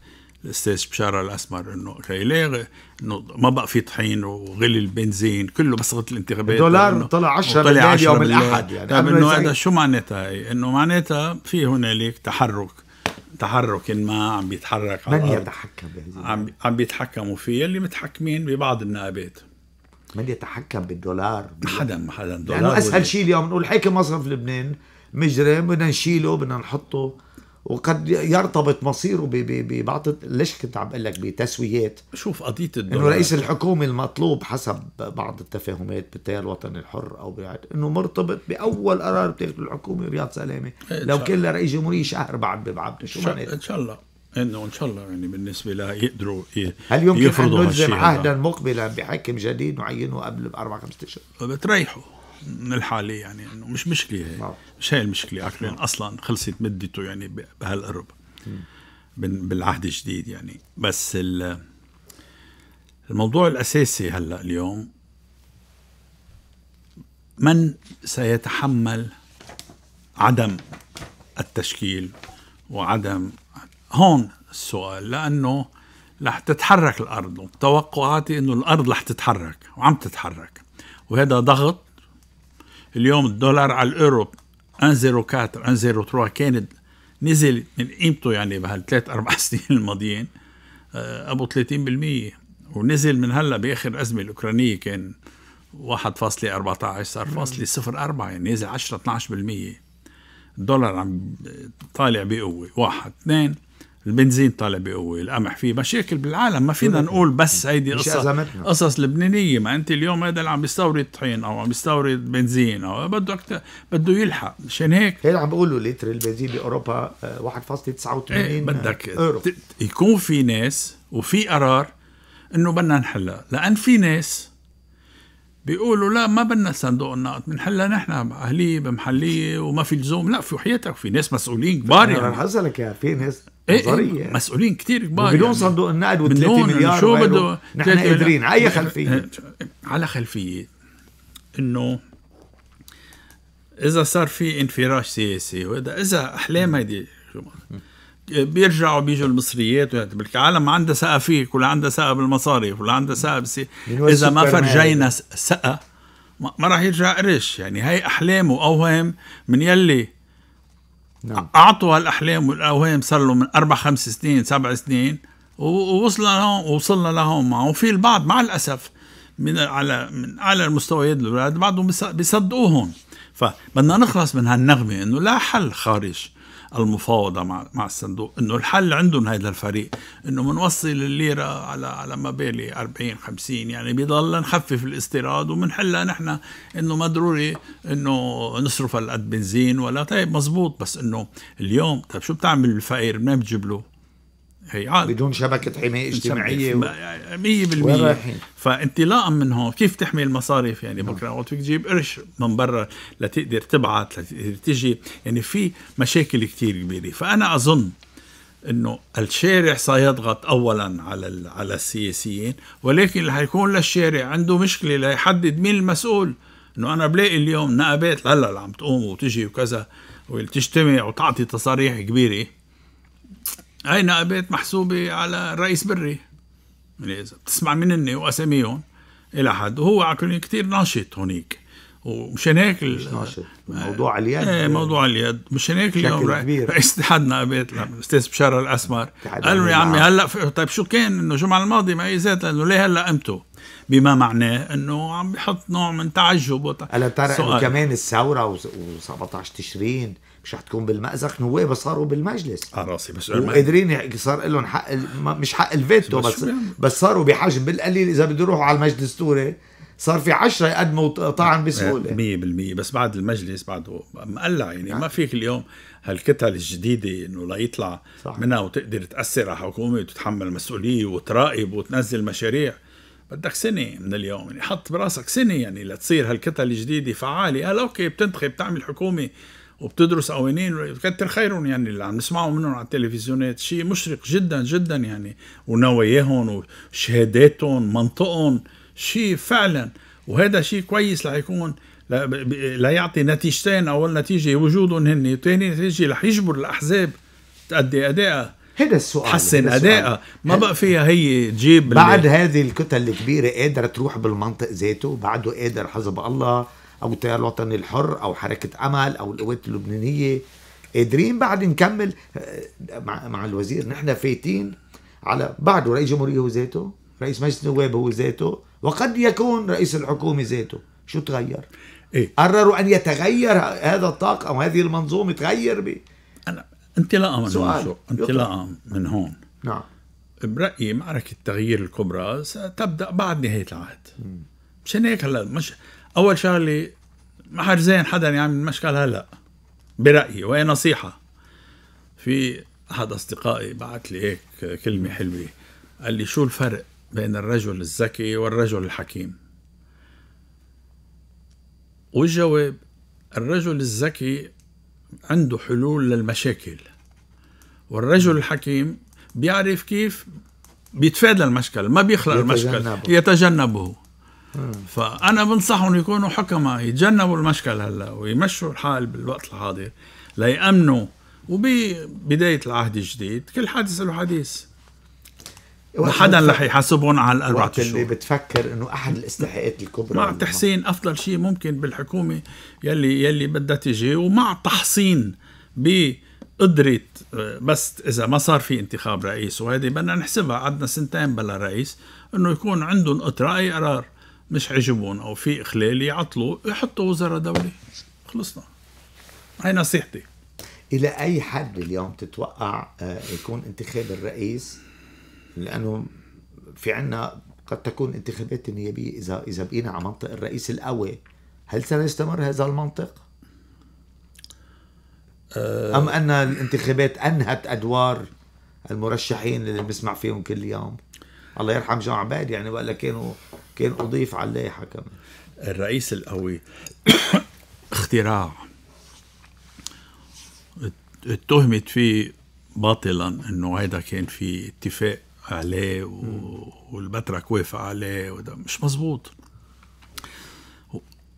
الاستاذ بشاره الاسمر انه ليه انه ما بقى في طحين وغلي البنزين كله بس غلط الانتخابات الدولار طلع 10 طلع 10 يوم الاحد يعني طيب انه هذا شو معناتها هي؟ انه معناتها في هنالك تحرك تحرك ما عم بيتحرك من يتحكم عم عم بيتحكموا فيه اللي متحكمين ببعض النقابات من يتحكم بالدولار ما حدا ما حدا يعني دولار لانه اسهل شيء اليوم نقول حكي مصرف لبنان مجرم بدنا نشيله بدنا نحطه وقد يرتبط مصيره ببعض ليش كنت عم بقول لك بتسويات شوف قضيه الدولار انه رئيس الحكومه المطلوب حسب بعض التفاهمات بالتيار الوطني الحر او بعد انه مرتبط باول قرار بتاخذه الحكومه رياض سلامه إيه، لو كان لرئيس جمهوريه شهر بعد ببعبده شو معناته؟ ان شاء الله انه ان شاء الله يعني بالنسبه لها يقدروا هل يمكن ان نلزم عهدا مقبلا بحكم جديد نعينه قبل اربع خمس اشهر؟ بتريحوا من الحاله يعني انه مش مشكله هي مش هي المشكله اكلين اصلا خلصت مدته يعني بهالقرب بالعهد الجديد يعني بس الموضوع الاساسي هلا اليوم من سيتحمل عدم التشكيل وعدم هون السؤال لانه رح تتحرك الارض وتوقعاتي انه الارض رح تتحرك وعم تتحرك وهذا ضغط اليوم الدولار على الاورو 1.04 1.03 كانت نزل من قيمته يعني بهالثلاث اربع سنين الماضيين آه، ابو 30% ونزل من هلا باخر الازمه الاوكرانيه كان 1.14 صار فاصلة 0.4 يعني نزل 10 12% الدولار عم طالع بقوه واحد اثنين البنزين طالع بقوه القمح في مشاكل بالعالم ما فينا نقول بس هيدي قصص قصص لبنانيه ما انت اليوم هذا اللي عم بيستورد طحين او عم بيستورد بنزين او بده أكتر بده يلحق مشان هيك هيدا عم بيقولوا لتر البنزين باوروبا 1.89 آه، ايه بدك آه، اورو يكون في ناس وفي قرار انه بدنا نحلها لان في ناس بيقولوا لا ما بدنا صندوق النقد بنحلها نحن اهليه بمحليه وما في لزوم لا في حياتك في ناس مسؤولين كبار يعني يا في ناس إيه، إيه، نظريه إيه مسؤولين كثير كبار بدون يعني صندوق النقد وال 30 مليار شو بده نحن قادرين على اي خلفيه على خلفيه انه اذا صار في انفراج سياسي واذا اذا احلام هيدي بيرجعوا بيجوا المصريات العالم عندها ثقه فيك ولا عندها ثقه بالمصاريف ولا عندها ثقه بسي... يعني اذا ما فرجينا ثقه ما راح يرجع قرش يعني هاي احلام واوهام من يلي نعم. اعطوا هالاحلام والاوهام صار له من اربع خمس سنين سبع سنين ووصلنا لهون ووصلنا لهون معه وفي البعض مع الاسف من على من اعلى المستويات الاولاد بعضهم بيصدقوهم فبدنا نخلص من هالنغمه انه لا حل خارج المفاوضه مع مع الصندوق انه الحل عندهم هذا الفريق انه بنوصل الليره على على مبالغ 40 50 يعني بضل نخفف الاستيراد وبنحلها نحن انه ما ضروري انه نصرف هالقد بنزين ولا طيب مزبوط بس انه اليوم طيب شو بتعمل الفقير ما بتجيب له؟ هيئات بدون شبكه حمايه اجتماعيه 100% و... يعني فانطلاقا من هون كيف تحمي المصاريف يعني نعم. بكره اول تجيب قرش من برا لتقدر تبعت لتقدر تجي يعني في مشاكل كثير كبيره فانا اظن انه الشارع سيضغط اولا على على السياسيين ولكن اللي حيكون للشارع عنده مشكله ليحدد مين المسؤول انه انا بلاقي اليوم نقابات هلا اللي عم تقوم وتجي وكذا وتجتمع وتعطي تصاريح كبيره هاي نائبات محسوبة على الرئيس بري يعني إذا بتسمع منني وأساميهم إلى حد وهو على كثير ناشط هونيك ومشان هيك مش ناشط موضوع اليد ايه موضوع اليد مشان هيك اليوم رئيس اتحاد نقابات الاستاذ بشار الاسمر قال له يا عمي هلا طيب شو كان انه الجمعه الماضيه ما زيت لانه ليه هلا قمتوا بما معناه انه عم بحط نوع من تعجب هلا بتعرف كمان الثوره و17 تشرين مش تكون بالمأزق نواب صاروا بالمجلس اه راسي بس وقادرين صار لهم حق مش حق الفيتو بس بس, بس صاروا بحجم بالقليل اذا بده يروحوا على المجلس السوري صار في عشرة يقدموا طعن بسهولة 100% بس بعد المجلس بعده مقلع يعني نعم. ما فيك اليوم هالكتل الجديدة انه لا يطلع صح. منها وتقدر تأثر على حكومة وتتحمل مسؤولية وتراقب وتنزل مشاريع بدك سنة من اليوم يعني حط براسك سنة يعني لتصير هالكتل الجديدة فعالة قال اوكي بتنتخب بتعمل حكومة وبتدرس قوانين كتر خيرهم يعني اللي عم نسمعه منهم على التلفزيونات شيء مشرق جدا جدا يعني ونواياهم وشهاداتهم منطقهم شيء فعلا وهذا شيء كويس ليكون ليعطي نتيجتين اول نتيجه وجودهم هن وثاني نتيجه رح يجبر الاحزاب تأدي ادائها هذا السؤال حسن ادائها ما بقى فيها هي تجيب بعد هذه الكتل الكبيره قادره تروح بالمنطق ذاته بعده قادر حزب الله او التيار الوطني الحر او حركه امل او القوات اللبنانيه قادرين بعد نكمل آه، مع, الوزير نحن فايتين على بعده رئيس جمهوريه هو ذاته رئيس مجلس النواب هو ذاته وقد يكون رئيس الحكومه ذاته شو تغير إيه؟ قرروا ان يتغير هذا الطاقم او هذه المنظومه تغير ب انا انطلاقا من هون انطلاقا من هون نعم برايي معركه التغيير الكبرى ستبدا بعد نهايه العهد مشان هيك هلا مش اول شغله ما حد زين حدا يعني يعمل مشكل هلا برايي وهي نصيحه في احد اصدقائي بعت لي هيك كلمه حلوه قال لي شو الفرق بين الرجل الذكي والرجل الحكيم والجواب الرجل الذكي عنده حلول للمشاكل والرجل الحكيم بيعرف كيف بيتفادى المشكل ما بيخلق يتجنبه. المشكل يتجنبه فانا بنصحهم يكونوا حكماء يتجنبوا المشكل هلا ويمشوا الحال بالوقت الحاضر ليامنوا وببدايه العهد الجديد كل حادث له حديث ما حدا رح يحاسبهم على الاربع اشهر اللي بتفكر انه احد الاستحقاقات الكبرى مع تحسين افضل شيء ممكن بالحكومه يلي يلي بدها تجي ومع تحصين بقدره بس اذا ما صار في انتخاب رئيس وهذه بدنا نحسبها عندنا سنتين بلا رئيس انه يكون عندهم قدره اي قرار مش عجبهم او في اخلال يعطلوا يحطوا وزراء دولي خلصنا هاي نصيحتي الى اي حد اليوم تتوقع آه، يكون انتخاب الرئيس لانه في عنا قد تكون انتخابات نيابيه اذا اذا بقينا على منطق الرئيس القوي هل سيستمر هذا المنطق؟ أه ام ان الانتخابات انهت ادوار المرشحين اللي بنسمع فيهم كل يوم؟ الله يرحم جون عباد يعني ولا كانوا كان اضيف على اللائحه كمان الرئيس القوي اختراع اتهمت فيه باطلا انه هيدا كان في اتفاق عليه و... والبترك وافق عليه وده مش مزبوط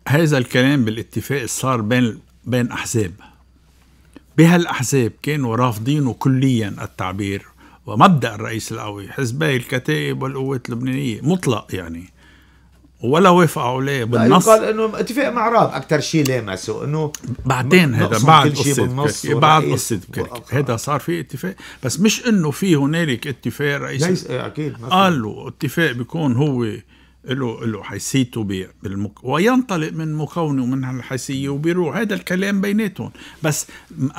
هذا الكلام بالاتفاق صار بين بين احزاب بهالاحزاب كانوا رافضينه كليا التعبير ومبدأ الرئيس القوي حزبي الكتائب والقوات اللبنانية مطلق يعني ولا وافقوا عليه بالنص قال انه اتفاق مع راب اكثر شيء لامسه انه بعدين هذا بعد قصه بالنص بعد قصه هذا صار في اتفاق بس مش انه في هنالك اتفاق رئيس ليس آه، اكيد قالوا اتفاق بيكون هو له له حيثيته بالمك... وينطلق من مكونه ومن هالحيثيه وبيروح هذا الكلام بيناتهم بس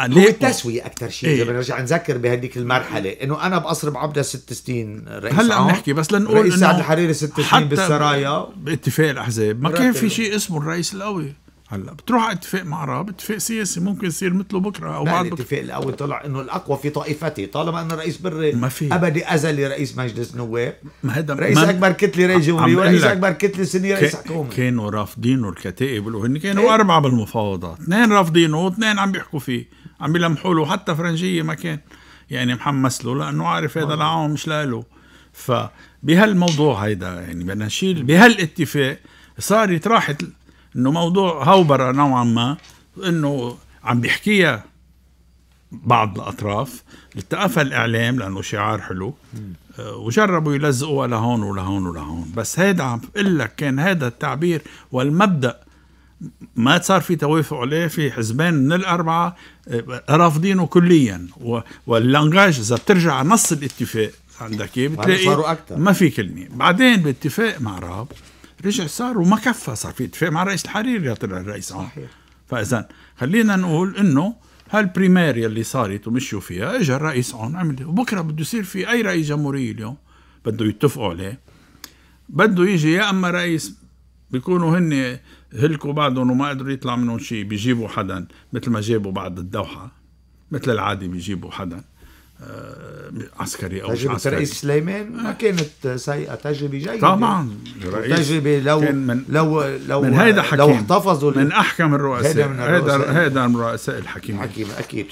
هو التسويه اكثر شيء إيه. اذا إيه؟ بنرجع نذكر بهديك المرحله انه انا بقصر بعبدا ست سنين رئيس هلا عم نحكي بس لنقول رئيس سعد الحريري ست سنين بالسرايا باتفاق الاحزاب ما كان في شيء اسمه الرئيس القوي هلا بتروح على اتفاق مع راب اتفاق سياسي ممكن يصير مثله بكره او بعد الاتفاق الاول طلع انه الاقوى في طائفتي طالما انه رئيس بري ما في ابدي ازلي رئيس مجلس نواب ما هذا رئيس ما اكبر كتله رئيس جمهوري ورئيس اكبر كتله سنيه رئيس حكومه كانوا رافضينه الكتائب وهن كانوا ايه؟ اربعه بالمفاوضات اثنين رافضينه واثنين عم بيحكوا فيه عم بيلمحوا له حتى فرنجيه ما كان يعني محمس له لانه عارف هذا آه. العام مش لاله فبهالموضوع هيدا يعني بدنا نشيل بهالاتفاق صارت راحت انه موضوع هوبره نوعا ما انه عم بيحكيها بعض الاطراف التقفها الاعلام لانه شعار حلو آه، وجربوا يلزقوها لهون ولهون ولهون بس هيدا عم بقول لك كان هذا التعبير والمبدا ما صار في توافق عليه في حزبين من الاربعه آه، رافضينه كليا واللانجاج اذا بترجع نص الاتفاق عندك بتلاقي ما في كلمه بعدين باتفاق مع راب رجع صار وما كفى صار في اتفاق مع الرئيس الحريري طلع الرئيس صحيح فاذا خلينا نقول انه هالبريمير اللي صارت ومشوا فيها اجى الرئيس عون عمل إيه؟ وبكره بده يصير في اي رئيس جمهوريه اليوم بده يتفقوا عليه بده يجي يا اما رئيس بيكونوا هن هلكوا بعضهم وما قدروا يطلع منهم شيء بيجيبوا حدا مثل ما جابوا بعد الدوحه مثل العادي بيجيبوا حدا آه، عسكري او مش عسكري رئيس سليمان ما آه. كانت سيئه تجربه جيده طبعا تجربه لو من لو لو من هيدا حكيم لو احتفظوا من احكم الرؤساء هيدا هيدا من الرؤساء الحكيم حكيم اكيد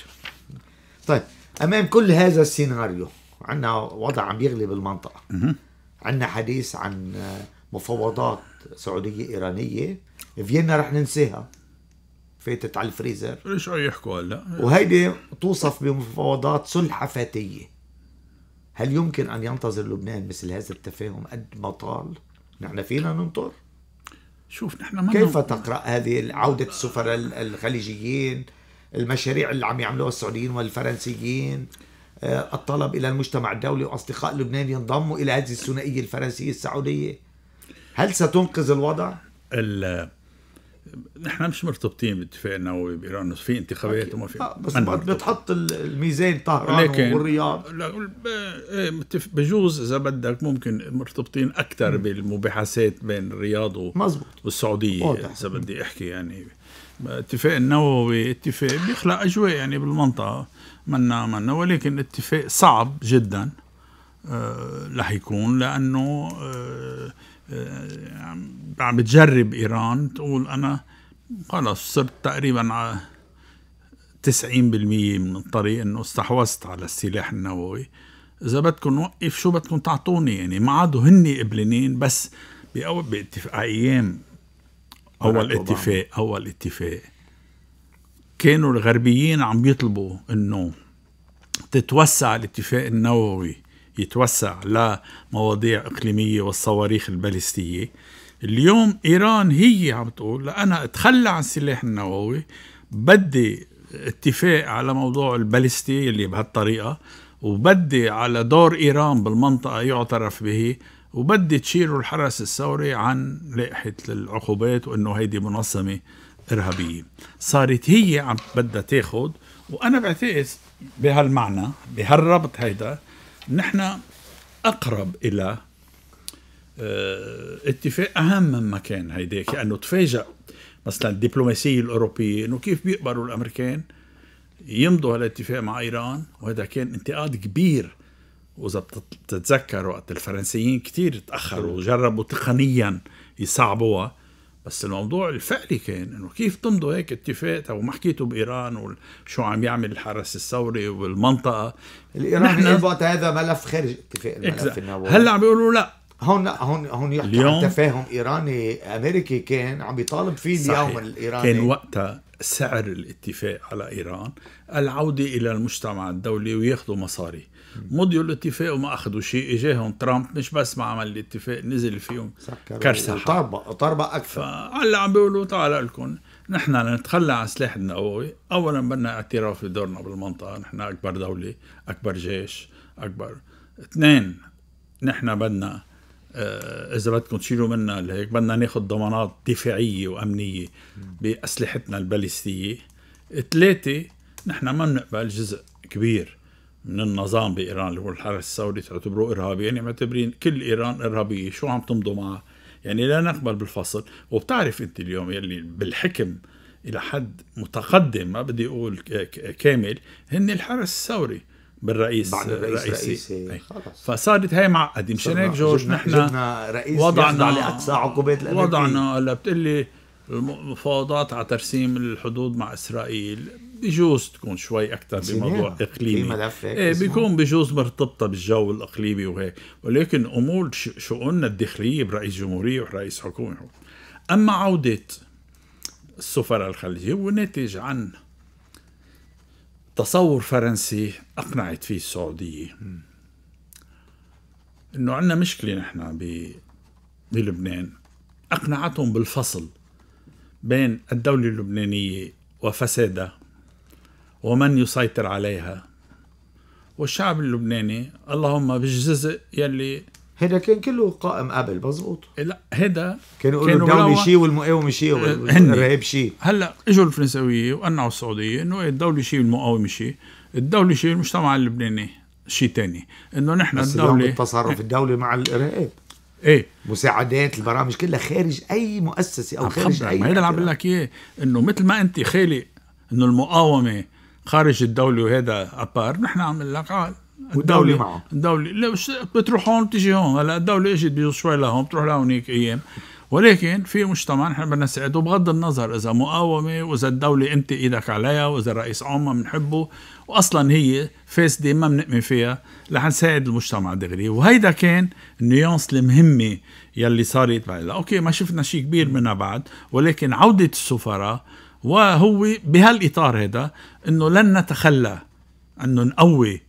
طيب امام كل هذا السيناريو عندنا وضع عم يغلي بالمنطقه عندنا حديث عن مفاوضات سعوديه ايرانيه فيينا رح ننساها فاتت على الفريزر ليش عم يحكوا هلا وهيدي توصف بمفاوضات صلحة فاتية هل يمكن أن ينتظر لبنان مثل هذا التفاهم قد ما طال؟ نحن فينا ننطر؟ شوف نحن ما كيف تقرأ هذه عودة السفراء الخليجيين المشاريع اللي عم يعملوها السعوديين والفرنسيين آه، الطلب إلى المجتمع الدولي وأصدقاء لبنان ينضموا إلى هذه الثنائية الفرنسية السعودية هل ستنقذ الوضع؟ نحن مش مرتبطين باتفاق نووي بايران في انتخابات وما في آه، بس بتحط الميزان طهران لكن والرياض إيه، بجوز اذا بدك ممكن مرتبطين اكثر بالمباحثات بين الرياض والسعوديه اذا بدي احكي يعني اتفاق النووي اتفاق بيخلق اجواء يعني بالمنطقه منا منا ولكن اتفاق صعب جدا آه، رح أه يكون لانه أه آه، عم بتجرب ايران تقول انا خلص صرت تقريبا على 90% من الطريق انه استحوذت على السلاح النووي اذا بدكم نوقف شو بدكم تعطوني يعني ما عادوا هن قبلانين بس باتفاق ايام اول اتفاق اول اتفاق كانوا الغربيين عم بيطلبوا انه تتوسع الاتفاق النووي يتوسع لمواضيع إقليمية والصواريخ البالستية اليوم إيران هي عم تقول أنا أتخلى عن السلاح النووي بدي اتفاق على موضوع البالستي اللي بهالطريقة وبدي على دور إيران بالمنطقة يعترف به وبدي تشيلوا الحرس الثوري عن لائحة العقوبات وأنه هيدي منظمة إرهابية صارت هي عم بدها تاخد وأنا بعتقد بهالمعنى بهالربط هيدا نحن أقرب إلى آه، اتفاق أهم مما كان هيداك لأنه تفاجأ مثلا الدبلوماسية الأوروبية إنه كيف بيقبلوا الأمريكان يمضوا هالاتفاق مع إيران وهذا كان انتقاد كبير وإذا بتتذكر وقت الفرنسيين كتير تأخروا جربوا تقنيا يصعبوها بس الموضوع الفعلي كان انه كيف تمضوا هيك اتفاق او ما حكيتوا بايران وشو عم يعمل الحرس الثوري والمنطقه الايران يضبط هذا ملف خارج اتفاق الملف النووي هلا عم بيقولوا لا هون هون هون يحكي عن تفاهم ايراني امريكي كان عم يطالب فيه اليوم الايراني كان وقتها سعر الاتفاق على ايران العوده الى المجتمع الدولي وياخذوا مصاري مضيوا الاتفاق وما اخذوا شيء اجاهم ترامب مش بس ما عمل الاتفاق نزل فيهم كرسح طربق طربق اكثر هلا عم بيقولوا تعال لكم نحن نتخلى عن سلاح النووي اولا بدنا اعتراف بدورنا بالمنطقه نحن اكبر دوله اكبر جيش اكبر اثنين نحن بدنا آه، اذا بدكم تشيلوا منا هيك بدنا ناخذ ضمانات دفاعيه وامنيه باسلحتنا الباليستيه ثلاثه نحن ما بنقبل جزء كبير من النظام بايران اللي هو الحرس الثوري تعتبروه ارهابي يعني معتبرين كل ايران ارهابيه شو عم تمضوا معها يعني لا نقبل بالفصل وبتعرف انت اليوم يلي بالحكم الى حد متقدم ما بدي اقول كامل هن الحرس الثوري بالرئيس بعد الرئيس الرئيسي خلص فصارت هي معقده مشان هيك جورج نحن رئيس وضعنا على اقصى عقوبات وضعنا هلا بتقلي المفاوضات على ترسيم الحدود مع اسرائيل بجوز تكون شوي اكثر بموضوع اقليمي إيه بيكون بجوز مرتبطه بالجو الاقليمي وهيك ولكن امور شؤوننا الداخليه برئيس جمهوريه ورئيس حكومه اما عوده السفراء الخليجيه هو ناتج عن تصور فرنسي اقنعت فيه السعوديه انه عندنا مشكله نحن ب بلبنان اقنعتهم بالفصل بين الدوله اللبنانيه وفسادها ومن يسيطر عليها والشعب اللبناني اللهم بالجزء يلي هيدا كان كله قائم قبل مزبوط لا هيدا كانوا يقولوا الدولة شيء والمقاومة شيء والرهيب شيء هلا اجوا الفرنساوية وقنعوا السعودية انه إيه، الدولة شيء والمقاومة شيء الدولة شيء والمجتمع اللبناني شيء تاني انه نحن بس الدولة التصرف الدولة مع الارهاب ايه مساعدات البرامج كلها خارج اي مؤسسه او خارج اي ما هيدا اللي عم بقول لك اياه انه مثل ما انت خالق انه المقاومه خارج الدوله وهذا ابار نحن عم لك عال والدولة معه الدولة لا بتروح هون بتيجي هون هلا الدولة اجت بيجوا شوي لهون بتروح لهونيك ايام ولكن في مجتمع نحن بدنا نساعده بغض النظر اذا مقاومة واذا الدولة انت ايدك عليها واذا الرئيس عام ما بنحبه واصلا هي فاسدة ما بنؤمن فيها رح نساعد المجتمع دغري وهيدا كان النيونس المهمة يلي صارت بعدها اوكي ما شفنا شيء كبير منها بعد ولكن عودة السفراء وهو بهالاطار هذا انه لن نتخلى انه نقوي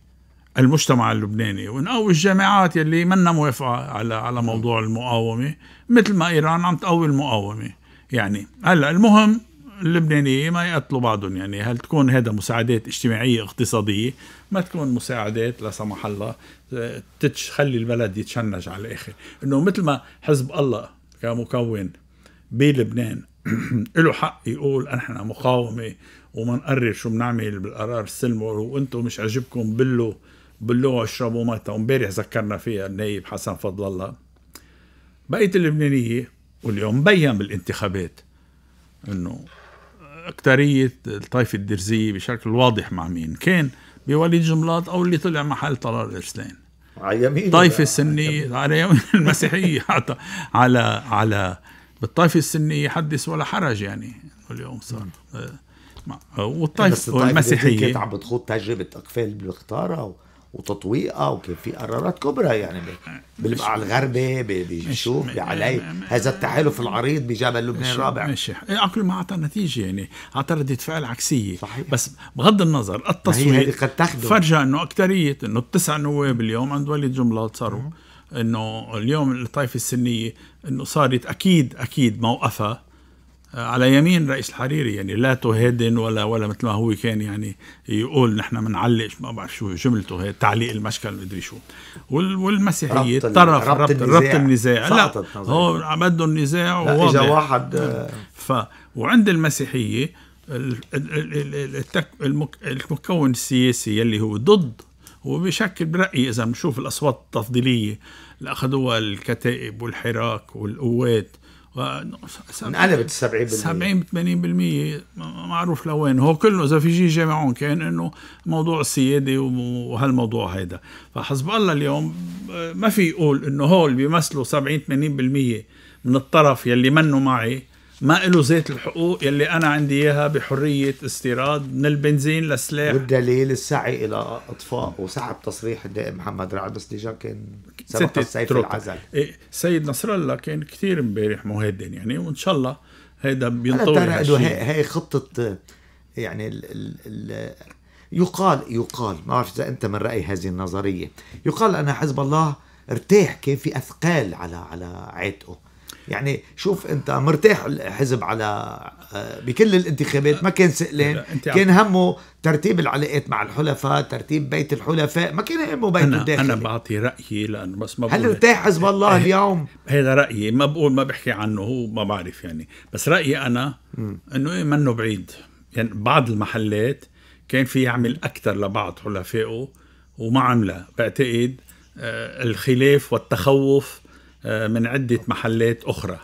المجتمع اللبناني ونقوي الجامعات يلي منا موافقه على على موضوع المقاومه مثل ما ايران عم تقوي المقاومه يعني هلا المهم اللبنانيين ما يقتلوا بعضهم يعني هل تكون هذا مساعدات اجتماعية اقتصادية ما تكون مساعدات لا سمح الله آه، تخلي البلد يتشنج على الآخر إنه مثل ما حزب الله كمكون بلبنان له حق يقول نحن مقاومه وما نقرر شو بنعمل بالقرار السلم وانتم مش عجبكم بلوا بلوا اشربوا ميتا امبارح ذكرنا فيها النايب حسن فضل الله بقيه اللبنانيه واليوم بين بالانتخابات انه اكترية الطائفة الدرزية بشكل واضح مع مين كان بوليد جملات او اللي طلع محل طلال ارسلان على يمين طائفة سنية على يمين المسيحية حتى على على بالطائفه السنيه حدث ولا حرج يعني اليوم صار آه، والطائفه المسيحية كانت عم بتخوض تجربه اقفال بالخطاره وتطويقها وكان في قرارات كبرى يعني على الغربي بشوف بعلي هذا التحالف العريض بجبل لبنان الرابع ماشي كل ما اعطى نتيجه يعني اعطى ردة فعل عكسيه صحيح. بس بغض النظر التصويت قد فرجى انه اكثريه انه التسع نواب اليوم عند وليد جملات صاروا انه اليوم الطائفه السنيه انه صارت اكيد اكيد موقفها آه، على يمين رئيس الحريري يعني لا تهدن ولا ولا مثل ما هو كان يعني يقول نحن بنعلق ما بعرف شو جملته هي تعليق المشكل مدري شو والمسيحيه ربط طرف ربط, ربط, ربط النزاع لا هو بده النزاع اذا واحد آه. آه. ف وعند المسيحيه المكون السياسي يلي هو ضد وبشكل برأيي إذا بنشوف الأصوات التفضيلية اللي أخذوها الكتائب والحراك والقوات انقلبت 70% 70 80% معروف لوين هو كله اذا في شيء جامعون كان انه موضوع السياده وهالموضوع هيدا فحزب الله اليوم ما في يقول انه هول بيمثلوا 70 80% من الطرف يلي منه معي ما له زيت الحقوق يلي انا عندي اياها بحريه استيراد من البنزين للسلاح والدليل السعي الى اطفاء وسحب تصريح الدائم محمد رعد بس ديجا كان سبق السيف العزل إيه سيد نصر الله كان كثير امبارح مهدن يعني وان شاء الله هيدا بينطوي هاي, هي, هي خطه يعني الـ الـ الـ يقال يقال ما بعرف اذا انت من راي هذه النظريه يقال ان حزب الله ارتاح كان في اثقال على على عاتقه يعني شوف انت مرتاح الحزب على آه، بكل الانتخابات ما كان سئلان كان همه ترتيب العلاقات مع الحلفاء ترتيب بيت الحلفاء ما كان همه بيت أنا الداخلي انا بعطي رايي لانه بس ما هل ارتاح حزب الله اليوم هذا رايي ما بقول ما بحكي عنه هو ما بعرف يعني بس رايي انا انه إيه منه بعيد يعني بعض المحلات كان في يعمل اكثر لبعض حلفائه وما عملها بعتقد آه، الخلاف والتخوف آه، من عدة محلات أخرى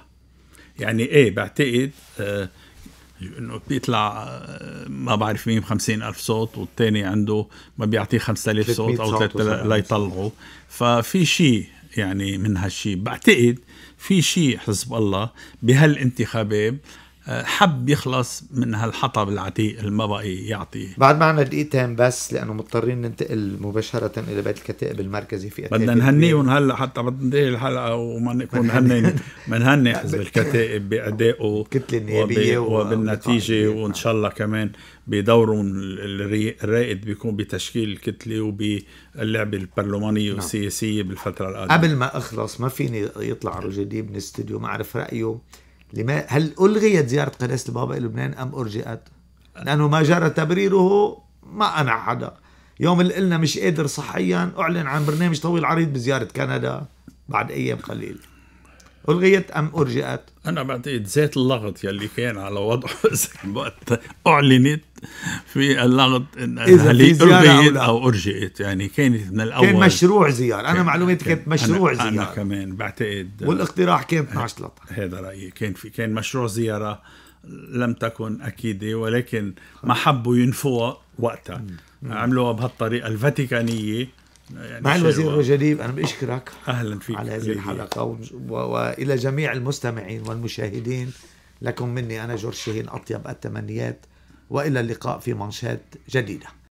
يعني إيه بعتقد آه، انه بيطلع آه، ما بعرف مين 50 ألف صوت والتاني عنده ما بيعطيه 5000 صوت او 3000 ليطلعوا ففي شيء يعني من هالشيء بعتقد في شيء حزب الله بهالانتخابات حب يخلص من هالحطب العتيق اللي ما بقي يعطي بعد معنا دقيقتين بس لانه مضطرين ننتقل مباشره الى بيت الكتائب المركزي في بدنا نهنيهم هلا حتى ننتهي الحلقه وما نكون هنين بنهني حزب الكتائب بادائه الكتله النيابيه وبالنتيجه وان شاء الله كمان بدورهم الرائد بيكون بتشكيل الكتله وباللعبه البرلمانيه نعم. والسياسيه بالفتره القادمه قبل ما اخلص ما فيني يطلع رجدي من الاستديو ما اعرف رايه لما هل ألغيت زيارة قداسة البابا إلى لبنان أم أرجئت؟ لأنه ما جرى تبريره ما أنا حدا يوم اللي قلنا مش قادر صحيا أعلن عن برنامج طويل عريض بزيارة كندا بعد أيام قليلة ألغيت أم أرجئت؟ أنا بعتقد ذات اللغط يلي كان على وضعه وقت أعلنت في اللغط إن هل ألغيت أو, أو أرجئت يعني كانت من الأول كان مشروع زيارة أنا معلوماتي كانت مشروع أنا زيارة أنا كمان بعتقد والاقتراح كان 12 13 هذا رأيي كان في كان مشروع زيارة لم تكن أكيدة ولكن ما حبوا ينفوها وقتها عملوها بهالطريقة الفاتيكانية يعني مع الوزير رجليب انا بشكرك اهلا فيك على هذه الحلقه والى جميع المستمعين والمشاهدين لكم مني انا جورج شاهين اطيب التمنيات والى اللقاء في منشات جديده